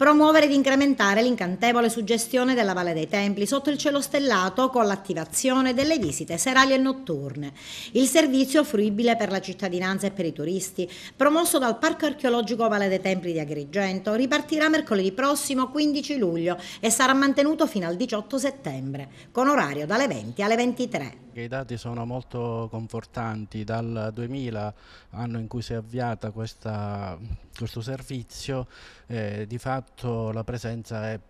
promuovere ed incrementare l'incantevole suggestione della Valle dei Templi sotto il cielo stellato con l'attivazione delle visite serali e notturne. Il servizio fruibile per la cittadinanza e per i turisti, promosso dal Parco archeologico Valle dei Templi di Agrigento, ripartirà mercoledì prossimo 15 luglio e sarà mantenuto fino al 18 settembre, con orario dalle 20 alle 23 che i dati sono molto confortanti. Dal 2000, anno in cui si è avviata questa, questo servizio, eh, di fatto la presenza è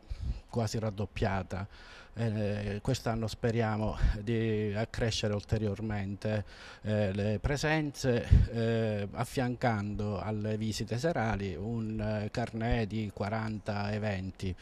quasi raddoppiata. Eh, quest'anno speriamo di accrescere ulteriormente eh, le presenze eh, affiancando alle visite serali un eh, carnet di 40 eventi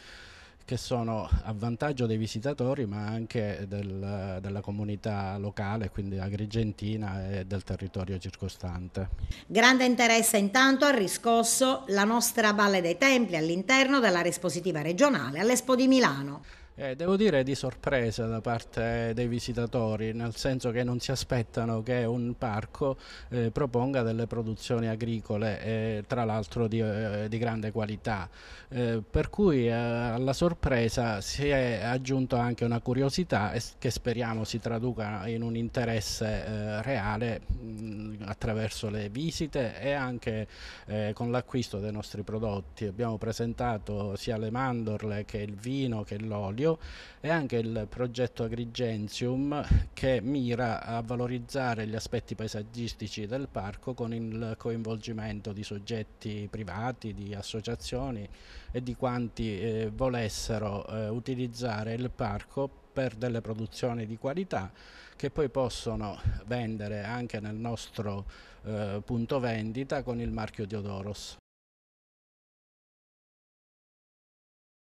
che sono a vantaggio dei visitatori ma anche del, della comunità locale, quindi agrigentina e del territorio circostante. Grande interesse intanto ha riscosso la nostra Valle dei Templi all'interno della respositiva regionale all'Expo di Milano. Eh, devo dire di sorpresa da parte dei visitatori, nel senso che non si aspettano che un parco eh, proponga delle produzioni agricole, eh, tra l'altro di, eh, di, grande qualità. Eh, per cui eh, alla sorpresa si è aggiunta anche una curiosità che speriamo si traduca in un interesse reale mh, mm, attraverso le visite e anche eh, con l'acquisto dei nostri prodotti. Abbiamo presentato sia le mandorle che il vino che l'olio e anche il progetto Agrigenzium che mira a valorizzare gli aspetti paesaggistici del parco con il coinvolgimento di soggetti privati, di associazioni e di quanti eh, volessero eh, utilizzare il parco per delle produzioni di qualità che poi possono vendere anche nel nostro eh, punto vendita con il marchio Diodoros.